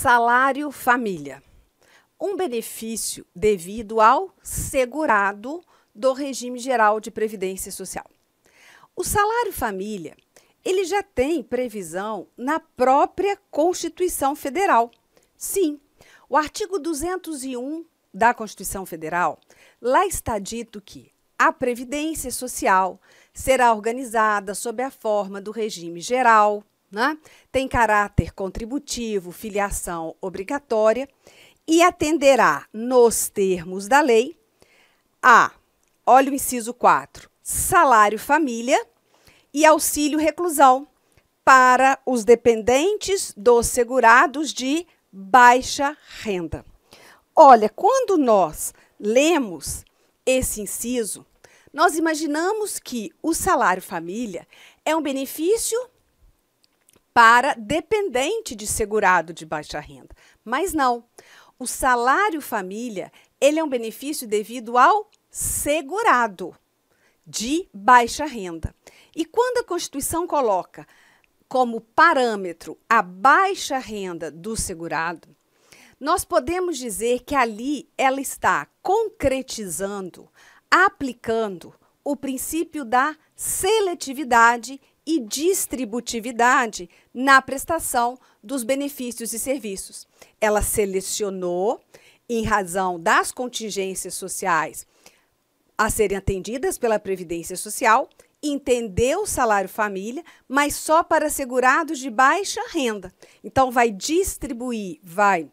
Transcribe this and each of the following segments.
Salário Família. Um benefício devido ao segurado do regime geral de previdência social. O salário família, ele já tem previsão na própria Constituição Federal. Sim, o artigo 201 da Constituição Federal, lá está dito que a previdência social será organizada sob a forma do regime geral né? tem caráter contributivo, filiação obrigatória e atenderá, nos termos da lei, a, olha o inciso 4, salário família e auxílio reclusão para os dependentes dos segurados de baixa renda. Olha, quando nós lemos esse inciso, nós imaginamos que o salário família é um benefício para dependente de segurado de baixa renda. Mas não. O salário família, ele é um benefício devido ao segurado de baixa renda. E quando a Constituição coloca como parâmetro a baixa renda do segurado, nós podemos dizer que ali ela está concretizando, aplicando o princípio da seletividade e distributividade na prestação dos benefícios e serviços. Ela selecionou, em razão das contingências sociais a serem atendidas pela Previdência Social, entendeu o salário família, mas só para segurados de baixa renda. Então, vai distribuir, vai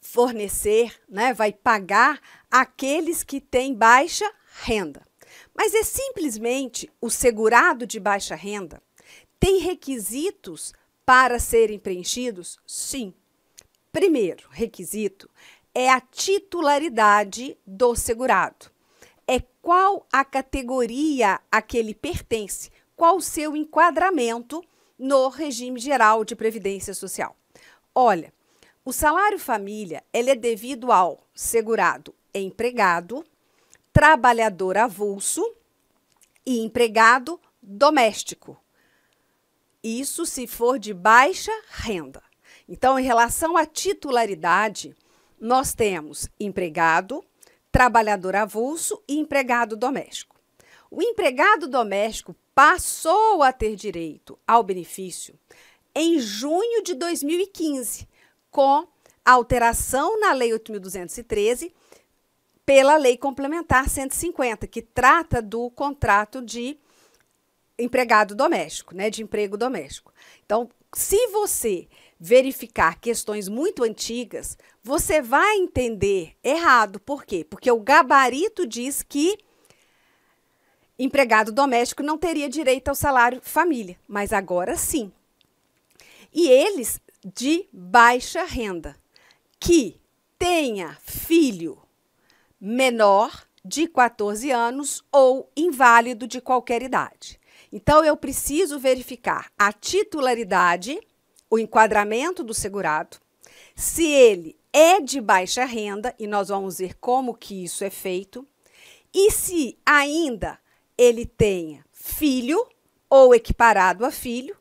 fornecer, né, vai pagar aqueles que têm baixa renda. Mas é simplesmente o segurado de baixa renda tem requisitos para serem preenchidos? Sim. Primeiro requisito é a titularidade do segurado. É qual a categoria a que ele pertence, qual o seu enquadramento no regime geral de previdência social. Olha, o salário família ele é devido ao segurado empregado, trabalhador avulso e empregado doméstico. Isso se for de baixa renda. Então, em relação à titularidade, nós temos empregado, trabalhador avulso e empregado doméstico. O empregado doméstico passou a ter direito ao benefício em junho de 2015, com alteração na Lei 8.213, pela Lei Complementar 150, que trata do contrato de empregado doméstico, né, de emprego doméstico. Então, se você verificar questões muito antigas, você vai entender errado. Por quê? Porque o gabarito diz que empregado doméstico não teria direito ao salário família, mas agora sim. E eles de baixa renda, que tenha filho menor de 14 anos ou inválido de qualquer idade. Então, eu preciso verificar a titularidade, o enquadramento do segurado, se ele é de baixa renda, e nós vamos ver como que isso é feito, e se ainda ele tenha filho ou equiparado a filho,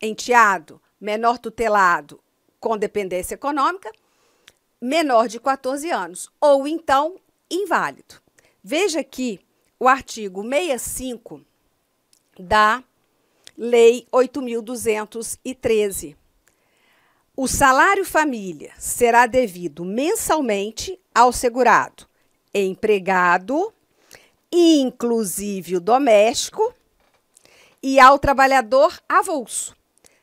enteado, menor tutelado com dependência econômica, menor de 14 anos, ou então inválido. Veja aqui o artigo 65 da Lei 8.213. O salário família será devido mensalmente ao segurado, empregado, inclusive o doméstico, e ao trabalhador avulso,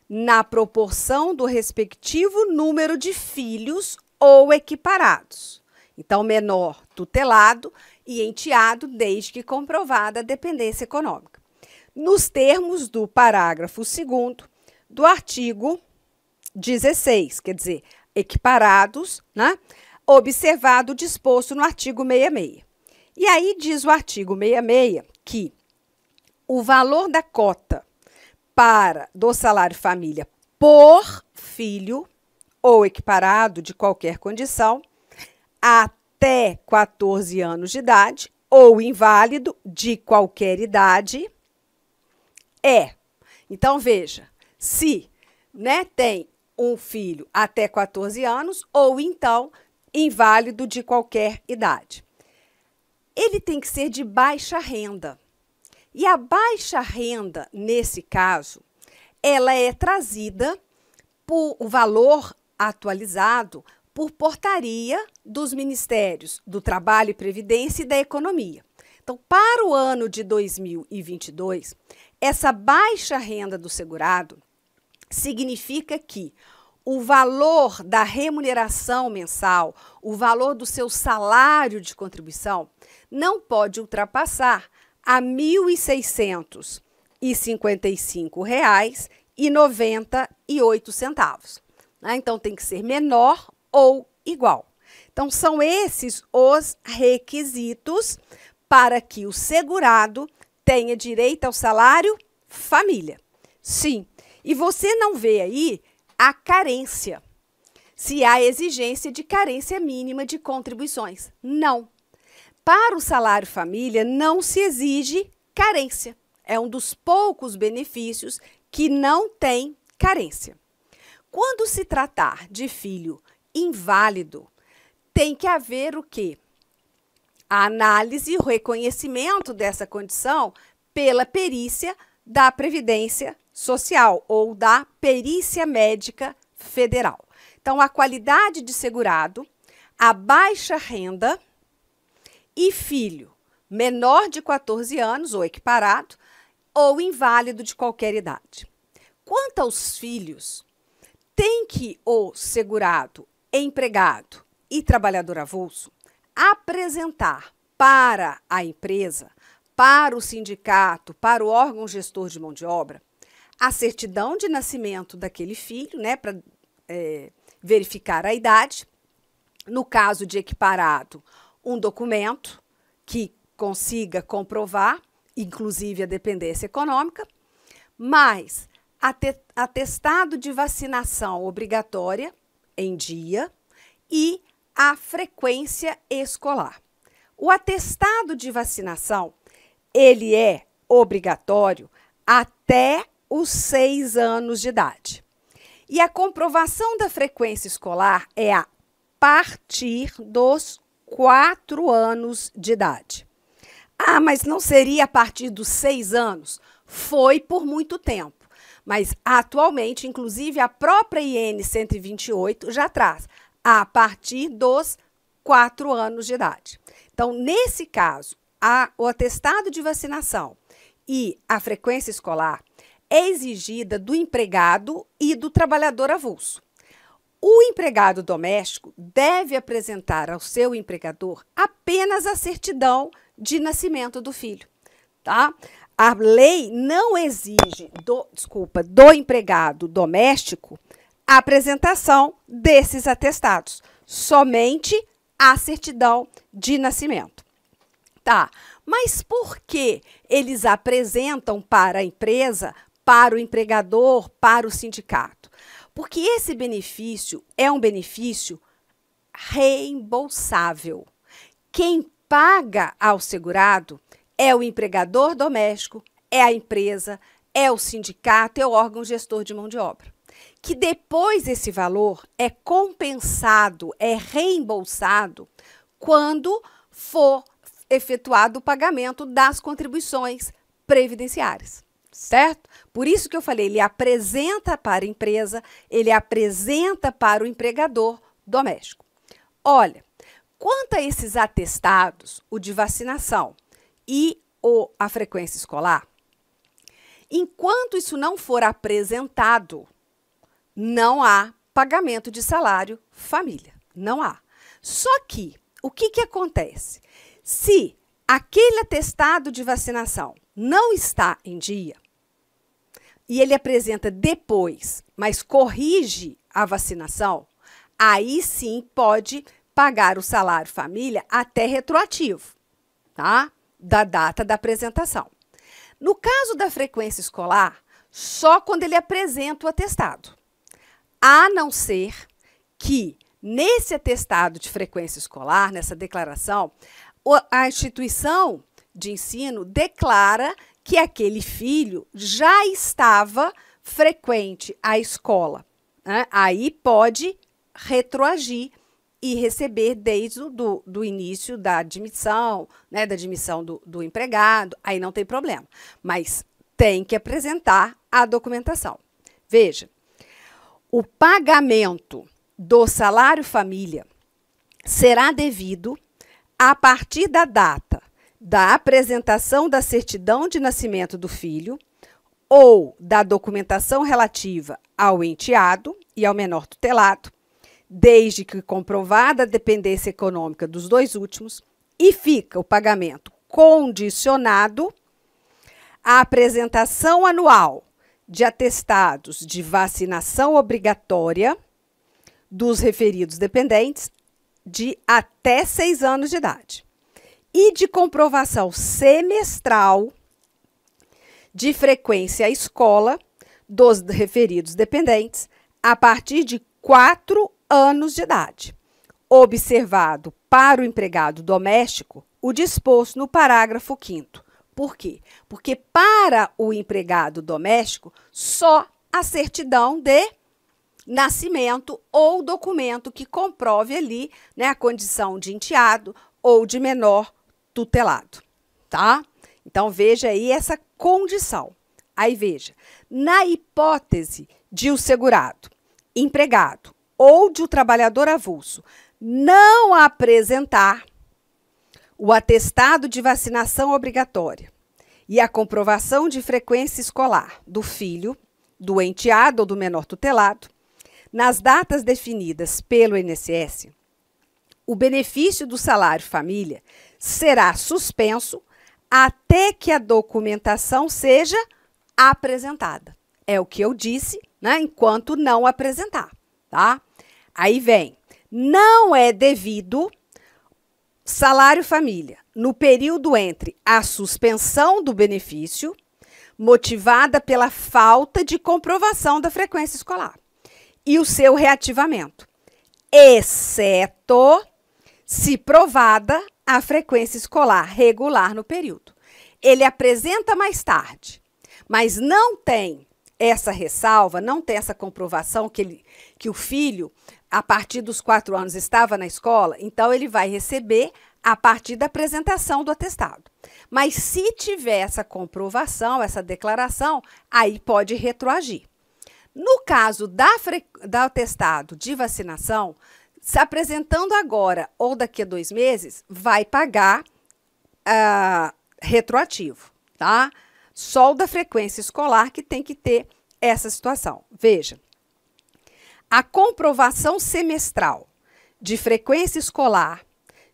na proporção do respectivo número de filhos ou equiparados. Então, menor tutelado e enteado, desde que comprovada a dependência econômica. Nos termos do parágrafo 2 do artigo 16, quer dizer, equiparados, né? observado o disposto no artigo 66. E aí diz o artigo 66 que o valor da cota para do salário família por filho ou equiparado de qualquer condição, até 14 anos de idade, ou inválido de qualquer idade, é. Então, veja, se né, tem um filho até 14 anos, ou então inválido de qualquer idade. Ele tem que ser de baixa renda. E a baixa renda, nesse caso, ela é trazida por o valor atualizado por portaria dos Ministérios do Trabalho e Previdência e da Economia. Então, para o ano de 2022, essa baixa renda do segurado significa que o valor da remuneração mensal, o valor do seu salário de contribuição, não pode ultrapassar a R$ 1.655,98. Né? então tem que ser menor ou igual. Então são esses os requisitos para que o segurado tenha direito ao salário família. Sim. E você não vê aí a carência. Se há exigência de carência mínima de contribuições. Não. Para o salário família não se exige carência. É um dos poucos benefícios que não tem carência. Quando se tratar de filho inválido, tem que haver o quê? A análise e o reconhecimento dessa condição pela perícia da Previdência Social ou da Perícia Médica Federal. Então, a qualidade de segurado, a baixa renda e filho menor de 14 anos ou equiparado ou inválido de qualquer idade. Quanto aos filhos tem que o segurado, empregado e trabalhador avulso apresentar para a empresa, para o sindicato, para o órgão gestor de mão de obra, a certidão de nascimento daquele filho, né, para é, verificar a idade. No caso de equiparado, um documento que consiga comprovar, inclusive a dependência econômica, mas atestado de vacinação obrigatória em dia e a frequência escolar. O atestado de vacinação, ele é obrigatório até os seis anos de idade. E a comprovação da frequência escolar é a partir dos quatro anos de idade. Ah, mas não seria a partir dos seis anos? Foi por muito tempo. Mas atualmente, inclusive, a própria IN 128 já traz a partir dos quatro anos de idade. Então, nesse caso, a, o atestado de vacinação e a frequência escolar é exigida do empregado e do trabalhador avulso. O empregado doméstico deve apresentar ao seu empregador apenas a certidão de nascimento do filho, tá? a lei não exige do, desculpa, do empregado doméstico a apresentação desses atestados, somente a certidão de nascimento. Tá. Mas por que eles apresentam para a empresa, para o empregador, para o sindicato? Porque esse benefício é um benefício reembolsável. Quem paga ao segurado é o empregador doméstico, é a empresa, é o sindicato, é o órgão gestor de mão de obra. Que depois esse valor é compensado, é reembolsado quando for efetuado o pagamento das contribuições previdenciárias, certo? Por isso que eu falei, ele apresenta para a empresa, ele apresenta para o empregador doméstico. Olha, quanto a esses atestados, o de vacinação, e ou a frequência escolar? Enquanto isso não for apresentado, não há pagamento de salário família. Não há. Só que, o que, que acontece? Se aquele atestado de vacinação não está em dia, e ele apresenta depois, mas corrige a vacinação, aí sim pode pagar o salário família até retroativo, tá? da data da apresentação. No caso da frequência escolar, só quando ele apresenta o atestado. A não ser que, nesse atestado de frequência escolar, nessa declaração, a instituição de ensino declara que aquele filho já estava frequente à escola. Né? Aí pode retroagir e receber desde o do, do início da admissão, né, da admissão do, do empregado, aí não tem problema. Mas tem que apresentar a documentação. Veja, o pagamento do salário família será devido a partir da data da apresentação da certidão de nascimento do filho ou da documentação relativa ao enteado e ao menor tutelado, desde que comprovada a dependência econômica dos dois últimos, e fica o pagamento condicionado à apresentação anual de atestados de vacinação obrigatória dos referidos dependentes de até seis anos de idade e de comprovação semestral de frequência à escola dos referidos dependentes a partir de quatro anos de idade, observado para o empregado doméstico o disposto no parágrafo 5. Por quê? Porque para o empregado doméstico, só a certidão de nascimento ou documento que comprove ali né, a condição de enteado ou de menor tutelado, tá? Então veja aí essa condição. Aí veja, na hipótese de o segurado, empregado ou de o um trabalhador avulso não apresentar o atestado de vacinação obrigatória e a comprovação de frequência escolar do filho, do enteado ou do menor tutelado, nas datas definidas pelo INSS, o benefício do salário família será suspenso até que a documentação seja apresentada. É o que eu disse, né? Enquanto não apresentar, tá? Aí vem, não é devido salário família no período entre a suspensão do benefício, motivada pela falta de comprovação da frequência escolar, e o seu reativamento, exceto se provada a frequência escolar regular no período. Ele apresenta mais tarde, mas não tem essa ressalva, não tem essa comprovação que, ele, que o filho a partir dos quatro anos estava na escola, então ele vai receber a partir da apresentação do atestado. Mas se tiver essa comprovação, essa declaração, aí pode retroagir. No caso da, da atestado de vacinação, se apresentando agora ou daqui a dois meses, vai pagar uh, retroativo, tá? Só o da frequência escolar que tem que ter essa situação. Veja, a comprovação semestral de frequência escolar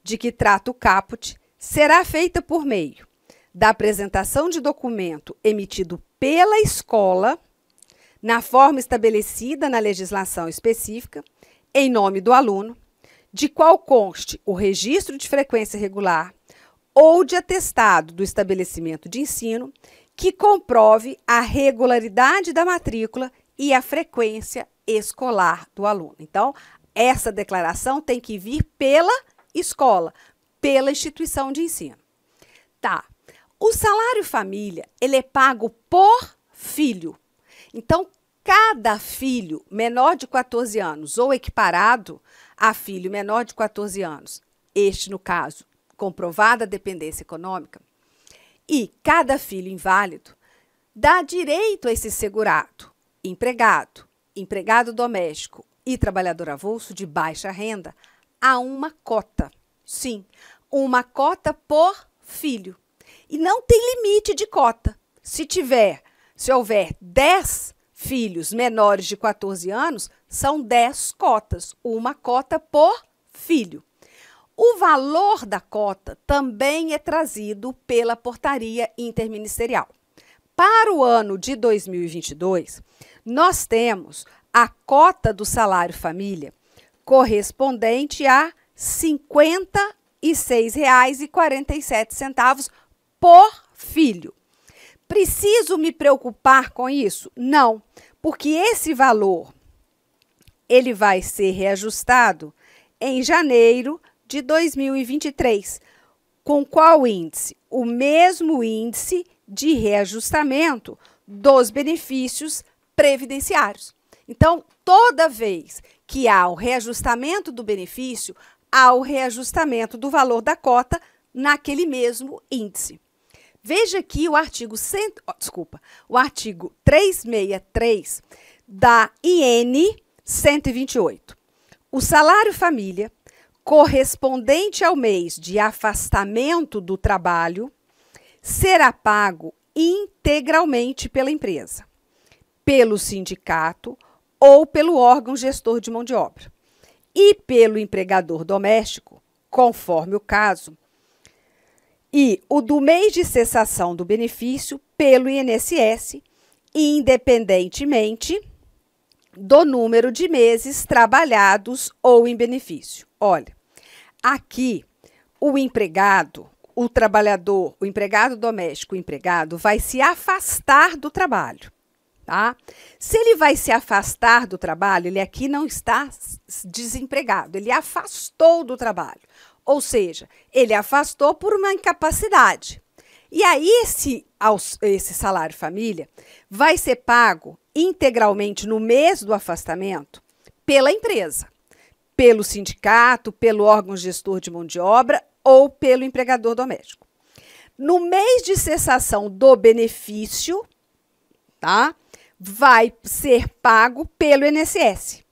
de que trata o caput será feita por meio da apresentação de documento emitido pela escola na forma estabelecida na legislação específica, em nome do aluno, de qual conste o registro de frequência regular ou de atestado do estabelecimento de ensino que comprove a regularidade da matrícula e a frequência escolar do aluno. Então, essa declaração tem que vir pela escola, pela instituição de ensino. Tá. O salário família, ele é pago por filho. Então, cada filho menor de 14 anos ou equiparado a filho menor de 14 anos, este no caso, comprovada dependência econômica, e cada filho inválido, dá direito a esse segurado, empregado, empregado doméstico e trabalhador avulso de baixa renda, há uma cota. Sim, uma cota por filho. E não tem limite de cota. Se tiver, se houver 10 filhos menores de 14 anos, são 10 cotas, uma cota por filho. O valor da cota também é trazido pela portaria interministerial. Para o ano de 2022, nós temos a cota do salário família correspondente a R$ 56,47 por filho. Preciso me preocupar com isso? Não, porque esse valor ele vai ser reajustado em janeiro de 2023. Com qual índice? O mesmo índice de reajustamento dos benefícios previdenciários. Então, toda vez que há o reajustamento do benefício, há o reajustamento do valor da cota naquele mesmo índice. Veja aqui o artigo, cento, desculpa, o artigo 363 da IN 128. O salário família correspondente ao mês de afastamento do trabalho será pago integralmente pela empresa, pelo sindicato ou pelo órgão gestor de mão de obra e pelo empregador doméstico, conforme o caso, e o do mês de cessação do benefício pelo INSS, independentemente do número de meses trabalhados ou em benefício. Olha, aqui o empregado o trabalhador, o empregado doméstico, o empregado, vai se afastar do trabalho. Tá? Se ele vai se afastar do trabalho, ele aqui não está desempregado, ele afastou do trabalho. Ou seja, ele afastou por uma incapacidade. E aí, esse, esse salário família vai ser pago integralmente no mês do afastamento pela empresa, pelo sindicato, pelo órgão gestor de mão de obra ou pelo empregador doméstico. No mês de cessação do benefício, tá? Vai ser pago pelo INSS,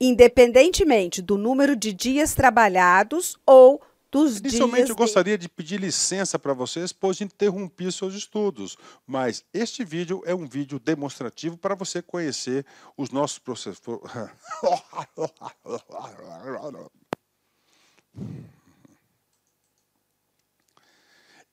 independentemente do número de dias trabalhados ou dos dias. Inicialmente, eu gostaria de pedir licença para vocês, pois interrompi seus estudos, mas este vídeo é um vídeo demonstrativo para você conhecer os nossos processos.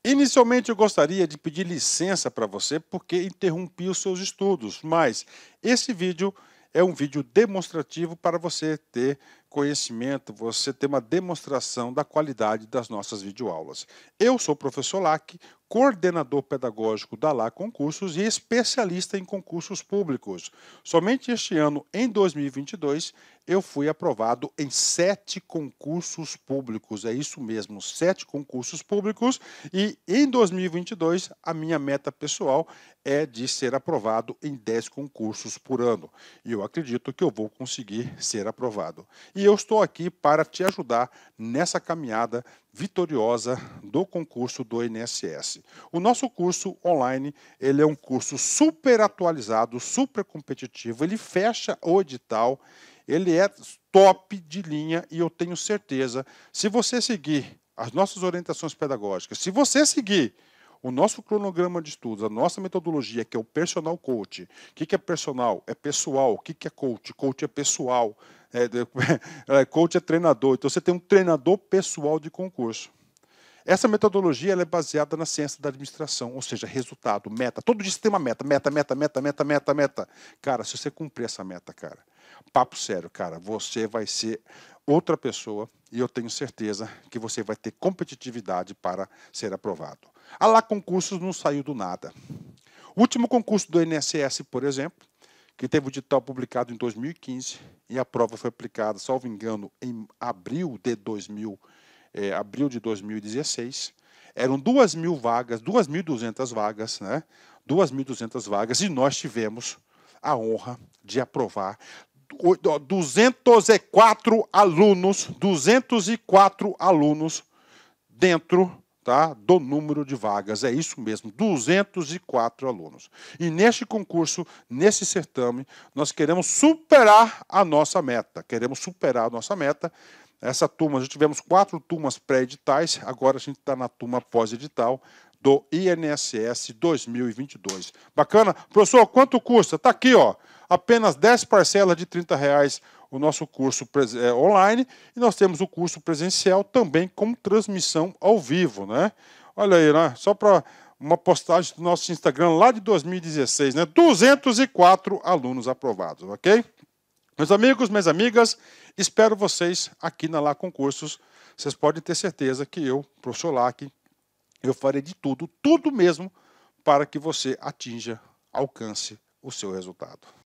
Inicialmente eu gostaria de pedir licença para você porque interrompi os seus estudos, mas esse vídeo é um vídeo demonstrativo para você ter conhecimento, você ter uma demonstração da qualidade das nossas videoaulas. Eu sou o professor Lack, coordenador pedagógico da LA Concursos e especialista em concursos públicos. Somente este ano, em 2022, eu fui aprovado em sete concursos públicos. É isso mesmo, sete concursos públicos. E em 2022, a minha meta pessoal é de ser aprovado em dez concursos por ano. E eu acredito que eu vou conseguir ser aprovado. E eu estou aqui para te ajudar nessa caminhada vitoriosa do concurso do INSS. O nosso curso online, ele é um curso super atualizado, super competitivo, ele fecha o edital, ele é top de linha e eu tenho certeza, se você seguir as nossas orientações pedagógicas, se você seguir o nosso cronograma de estudos, a nossa metodologia, que é o personal coach. O que é personal? É pessoal. O que é coach? Coach é pessoal. É, é, coach é treinador, então você tem um treinador pessoal de concurso. Essa metodologia é baseada na ciência da administração, ou seja, resultado, meta. Todo dia você tem uma meta, meta, meta, meta, meta, meta, meta. Cara, se você cumprir essa meta, cara, papo sério, cara, você vai ser outra pessoa e eu tenho certeza que você vai ter competitividade para ser aprovado. A ah, lá concursos não saiu do nada. O último concurso do INSS, por exemplo, que teve o edital publicado em 2015 e a prova foi aplicada, salvo engano, em abril de 2000, eh, é, abril de 2016. Eram 2 mil vagas, 2.200 vagas, né? 2.200 vagas e nós tivemos a honra de aprovar 204 alunos, 204 alunos dentro tá? do número de vagas. É isso mesmo, 204 alunos. E neste concurso, nesse certame, nós queremos superar a nossa meta. Queremos superar a nossa meta. Essa turma, já tivemos quatro turmas pré-editais, agora a gente está na turma pós-edital do INSS 2022. Bacana? Professor, quanto custa? Está aqui, ó. Apenas 10 parcelas de R$ reais o nosso curso é, online e nós temos o curso presencial também com transmissão ao vivo, né? Olha aí, né? Só para uma postagem do nosso Instagram lá de 2016, né? 204 alunos aprovados, ok? Meus amigos, minhas amigas, espero vocês aqui na Lá Concursos. Vocês podem ter certeza que eu, professor Lac, eu farei de tudo, tudo mesmo, para que você atinja, alcance o seu resultado.